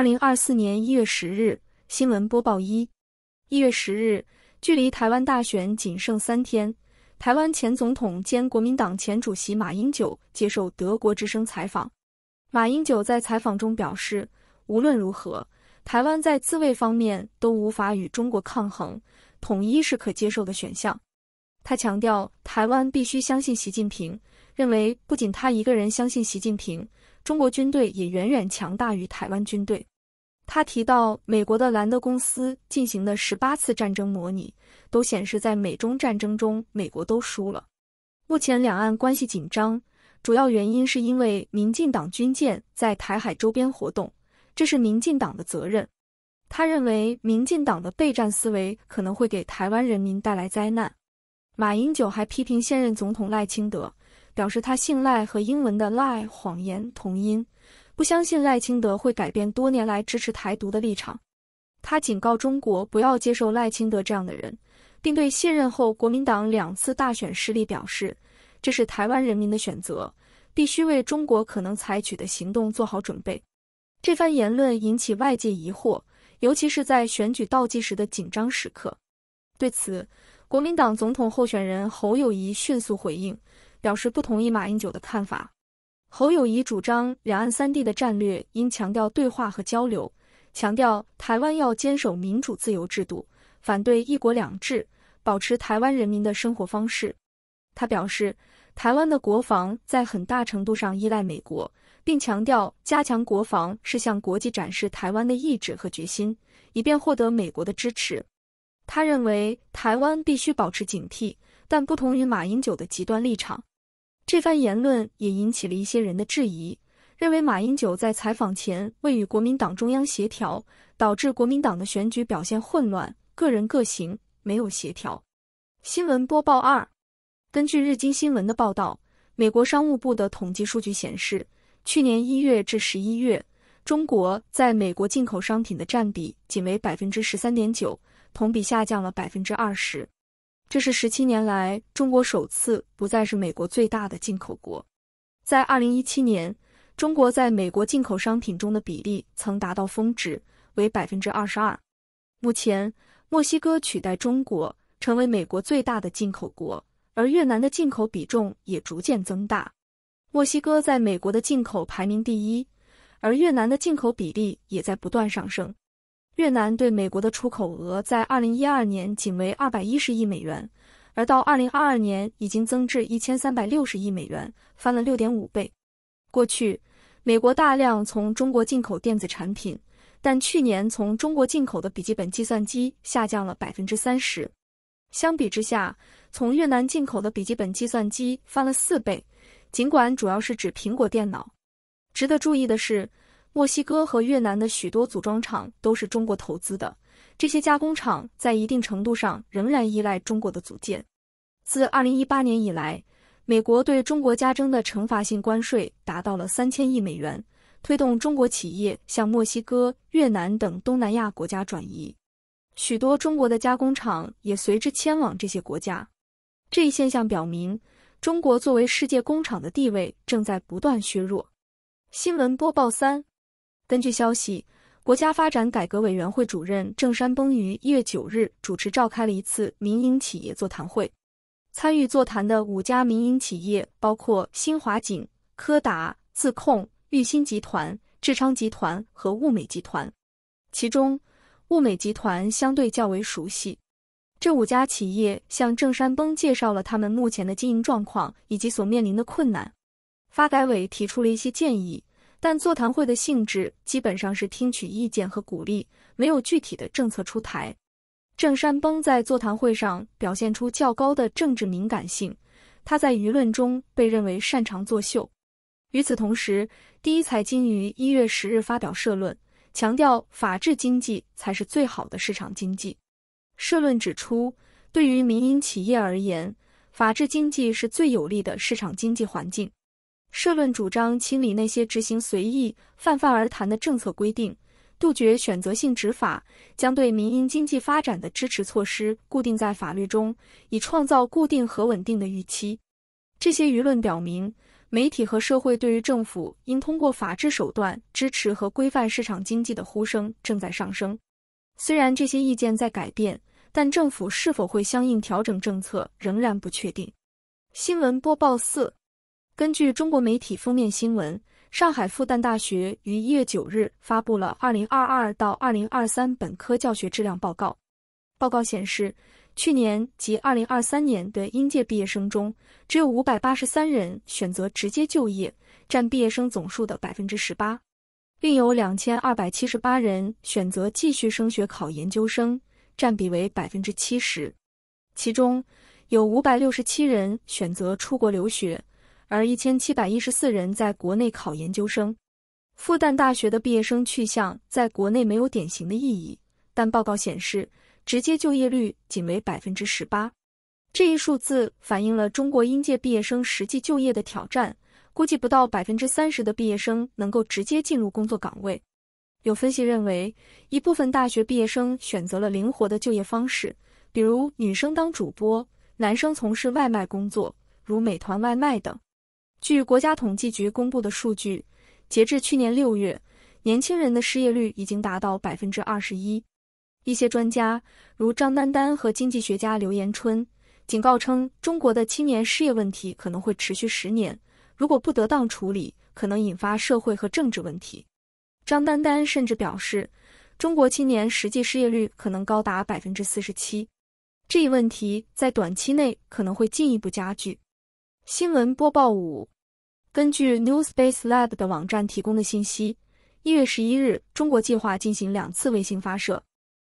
二零二四年一月十日，新闻播报：一，一月十日，距离台湾大选仅剩三天。台湾前总统兼国民党前主席马英九接受德国之声采访。马英九在采访中表示，无论如何，台湾在自卫方面都无法与中国抗衡，统一是可接受的选项。他强调，台湾必须相信习近平，认为不仅他一个人相信习近平，中国军队也远远强大于台湾军队。他提到，美国的兰德公司进行的十八次战争模拟都显示，在美中战争中，美国都输了。目前两岸关系紧张，主要原因是因为民进党军舰在台海周边活动，这是民进党的责任。他认为，民进党的备战思维可能会给台湾人民带来灾难。马英九还批评现任总统赖清德，表示他姓赖和英文的 lie 谎言同音。不相信赖清德会改变多年来支持台独的立场，他警告中国不要接受赖清德这样的人，并对卸任后国民党两次大选失利表示，这是台湾人民的选择，必须为中国可能采取的行动做好准备。这番言论引起外界疑惑，尤其是在选举倒计时的紧张时刻。对此，国民党总统候选人侯友谊迅速回应，表示不同意马英九的看法。侯友谊主张两岸三地的战略应强调对话和交流，强调台湾要坚守民主自由制度，反对一国两制，保持台湾人民的生活方式。他表示，台湾的国防在很大程度上依赖美国，并强调加强国防是向国际展示台湾的意志和决心，以便获得美国的支持。他认为台湾必须保持警惕，但不同于马英九的极端立场。这番言论也引起了一些人的质疑，认为马英九在采访前未与国民党中央协调，导致国民党的选举表现混乱，个人各行没有协调。新闻播报二：根据日经新闻的报道，美国商务部的统计数据显示，去年一月至十一月，中国在美国进口商品的占比仅为百分之十三点九，同比下降了百分之二十。这是十七年来中国首次不再是美国最大的进口国。在二零一七年，中国在美国进口商品中的比例曾达到峰值，为百分之二十二。目前，墨西哥取代中国成为美国最大的进口国，而越南的进口比重也逐渐增大。墨西哥在美国的进口排名第一，而越南的进口比例也在不断上升。越南对美国的出口额在二零一二年仅为二百一十亿美元，而到二零二二年已经增至一千三百六十亿美元，翻了六点五倍。过去，美国大量从中国进口电子产品，但去年从中国进口的笔记本计算机下降了百分之三十。相比之下，从越南进口的笔记本计算机翻了四倍，尽管主要是指苹果电脑。值得注意的是。墨西哥和越南的许多组装厂都是中国投资的，这些加工厂在一定程度上仍然依赖中国的组件。自二零一八年以来，美国对中国加征的惩罚性关税达到了三千亿美元，推动中国企业向墨西哥、越南等东南亚国家转移。许多中国的加工厂也随之迁往这些国家。这一现象表明，中国作为世界工厂的地位正在不断削弱。新闻播报三。根据消息，国家发展改革委员会主任郑山崩于一月九日主持召开了一次民营企业座谈会。参与座谈的五家民营企业包括新华锦、柯达、自控、裕兴集团、智昌集团和物美集团。其中，物美集团相对较为熟悉。这五家企业向郑山崩介绍了他们目前的经营状况以及所面临的困难。发改委提出了一些建议。但座谈会的性质基本上是听取意见和鼓励，没有具体的政策出台。郑山崩在座谈会上表现出较高的政治敏感性，他在舆论中被认为擅长作秀。与此同时，《第一财经》于一月十日发表社论，强调法治经济才是最好的市场经济。社论指出，对于民营企业而言，法治经济是最有利的市场经济环境。社论主张清理那些执行随意、泛泛而谈的政策规定，杜绝选择性执法，将对民营经济发展的支持措施固定在法律中，以创造固定和稳定的预期。这些舆论表明，媒体和社会对于政府应通过法治手段支持和规范市场经济的呼声正在上升。虽然这些意见在改变，但政府是否会相应调整政策仍然不确定。新闻播报四。根据中国媒体封面新闻，上海复旦大学于一月九日发布了二零二二到二零二三本科教学质量报告。报告显示，去年及二零二三年的应届毕业生中，只有五百八十三人选择直接就业，占毕业生总数的百分之十八；另有两千二百七十八人选择继续升学考研究生，占比为百分之七十。其中有五百六十七人选择出国留学。而一千七百一十四人在国内考研究生。复旦大学的毕业生去向在国内没有典型的意义，但报告显示，直接就业率仅为百分之十八。这一数字反映了中国应届毕业生实际就业的挑战，估计不到百分之三十的毕业生能够直接进入工作岗位。有分析认为，一部分大学毕业生选择了灵活的就业方式，比如女生当主播，男生从事外卖工作，如美团外卖等。据国家统计局公布的数据，截至去年六月，年轻人的失业率已经达到百分之二十一。一些专家，如张丹丹和经济学家刘延春，警告称，中国的青年失业问题可能会持续十年，如果不得当处理，可能引发社会和政治问题。张丹丹甚至表示，中国青年实际失业率可能高达百分之四十七，这一问题在短期内可能会进一步加剧。新闻播报五，根据 New Space Lab 的网站提供的信息，一月十一日，中国计划进行两次卫星发射。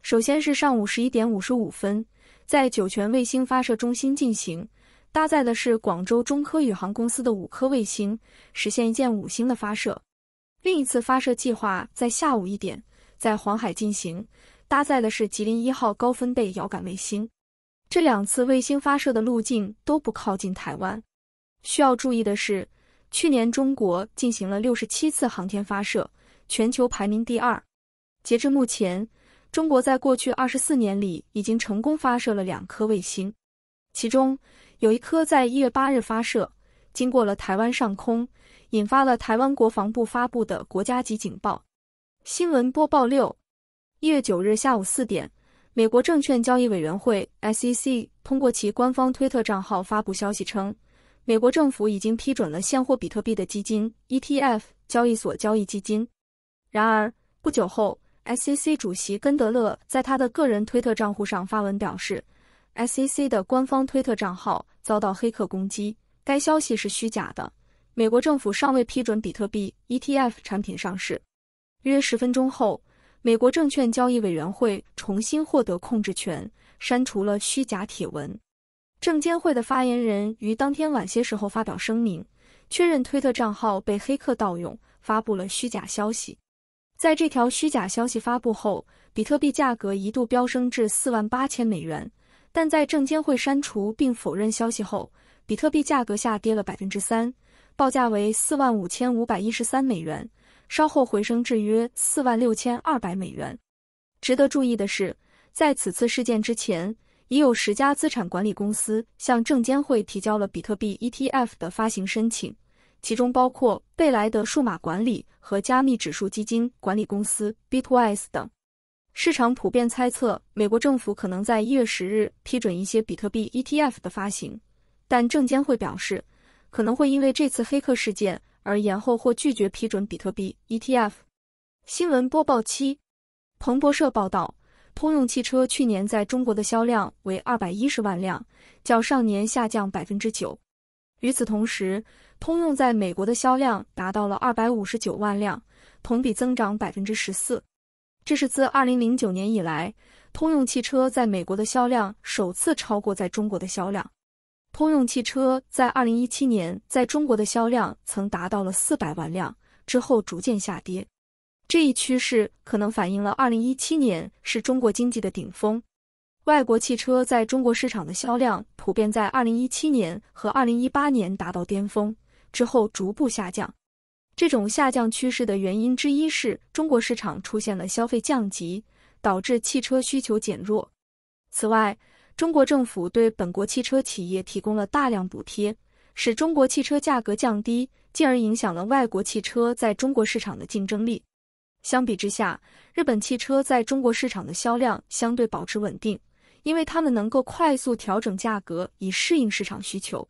首先是上午十一点五十五分，在酒泉卫星发射中心进行，搭载的是广州中科宇航公司的五颗卫星，实现一箭五星的发射。另一次发射计划在下午一点，在黄海进行，搭载的是吉林一号高分贝遥感卫星。这两次卫星发射的路径都不靠近台湾。需要注意的是，去年中国进行了六十七次航天发射，全球排名第二。截至目前，中国在过去二十四年里已经成功发射了两颗卫星，其中有一颗在一月八日发射，经过了台湾上空，引发了台湾国防部发布的国家级警报。新闻播报六：一月九日下午四点，美国证券交易委员会 （SEC） 通过其官方推特账号发布消息称。美国政府已经批准了现货比特币的基金 ETF 交易所交易基金。然而，不久后 s c c 主席根德勒在他的个人推特账户上发文表示 s c c 的官方推特账号遭到黑客攻击，该消息是虚假的。美国政府尚未批准比特币 ETF 产品上市。约十分钟后，美国证券交易委员会重新获得控制权，删除了虚假帖文。证监会的发言人于当天晚些时候发表声明，确认推特账号被黑客盗用，发布了虚假消息。在这条虚假消息发布后，比特币价格一度飙升至四万八千美元，但在证监会删除并否认消息后，比特币价格下跌了百分之三，报价为四万五千五百一十三美元，稍后回升至约四万六千二百美元。值得注意的是，在此次事件之前。已有十家资产管理公司向证监会提交了比特币 ETF 的发行申请，其中包括贝莱德数码管理和加密指数基金管理公司 b i t w i s 等。市场普遍猜测，美国政府可能在一月十日批准一些比特币 ETF 的发行，但证监会表示，可能会因为这次黑客事件而延后或拒绝批准比特币 ETF。新闻播报七，彭博社报道。通用汽车去年在中国的销量为二百一十万辆，较上年下降百分之九。与此同时，通用在美国的销量达到了二百五十九万辆，同比增长百分之十四。这是自二零零九年以来，通用汽车在美国的销量首次超过在中国的销量。通用汽车在二零一七年在中国的销量曾达到了四百万辆，之后逐渐下跌。这一趋势可能反映了二零一七年是中国经济的顶峰。外国汽车在中国市场的销量普遍在二零一七年和二零一八年达到巅峰，之后逐步下降。这种下降趋势的原因之一是中国市场出现了消费降级，导致汽车需求减弱。此外，中国政府对本国汽车企业提供了大量补贴，使中国汽车价格降低，进而影响了外国汽车在中国市场的竞争力。相比之下，日本汽车在中国市场的销量相对保持稳定，因为他们能够快速调整价格以适应市场需求。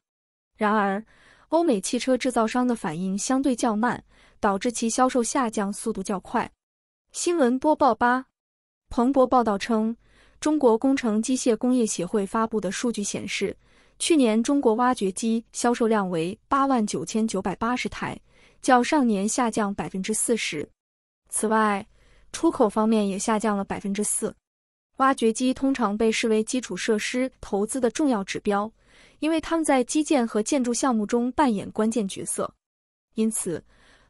然而，欧美汽车制造商的反应相对较慢，导致其销售下降速度较快。新闻播报八：彭博报道称，中国工程机械工业协会发布的数据显示，去年中国挖掘机销售量为八万九千九百八十台，较上年下降百分之四十。此外，出口方面也下降了百分之四。挖掘机通常被视为基础设施投资的重要指标，因为它们在基建和建筑项目中扮演关键角色。因此，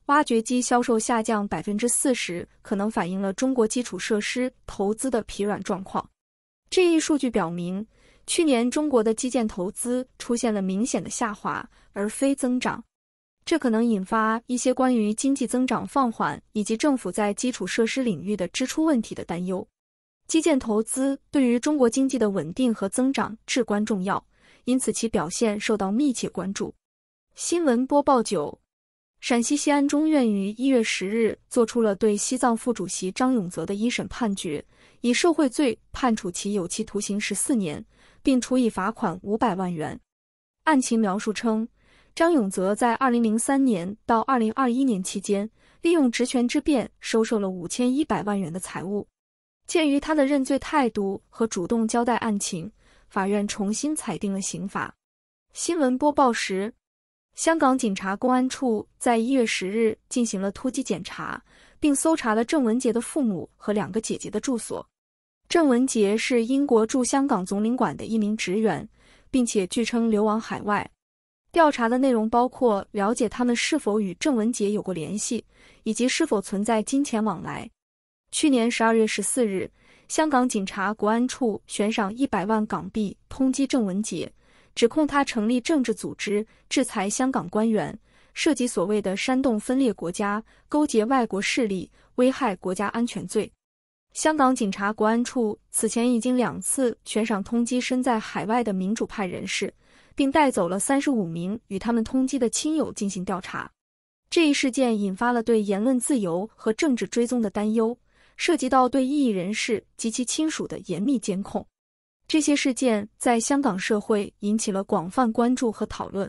挖掘机销售下降百分之四十，可能反映了中国基础设施投资的疲软状况。这一数据表明，去年中国的基建投资出现了明显的下滑，而非增长。这可能引发一些关于经济增长放缓以及政府在基础设施领域的支出问题的担忧。基建投资对于中国经济的稳定和增长至关重要，因此其表现受到密切关注。新闻播报九：陕西西安中院于一月十日作出了对西藏副主席张永泽的一审判决，以受贿罪判处其有期徒刑十四年，并处以罚款五百万元。案情描述称。张永泽在二零零三年到二零二一年期间，利用职权之便收受了五千一百万元的财物。鉴于他的认罪态度和主动交代案情，法院重新裁定了刑罚。新闻播报时，香港警察公安处在一月十日进行了突击检查，并搜查了郑文杰的父母和两个姐姐的住所。郑文杰是英国驻香港总领馆的一名职员，并且据称流亡海外。调查的内容包括了解他们是否与郑文杰有过联系，以及是否存在金钱往来。去年十二月十四日，香港警察国安处悬赏一百万港币通缉郑文杰，指控他成立政治组织、制裁香港官员，涉及所谓的煽动分裂国家、勾结外国势力、危害国家安全罪。香港警察国安处此前已经两次悬赏通缉身在海外的民主派人士。并带走了三十五名与他们通缉的亲友进行调查。这一事件引发了对言论自由和政治追踪的担忧，涉及到对异议人士及其亲属的严密监控。这些事件在香港社会引起了广泛关注和讨论。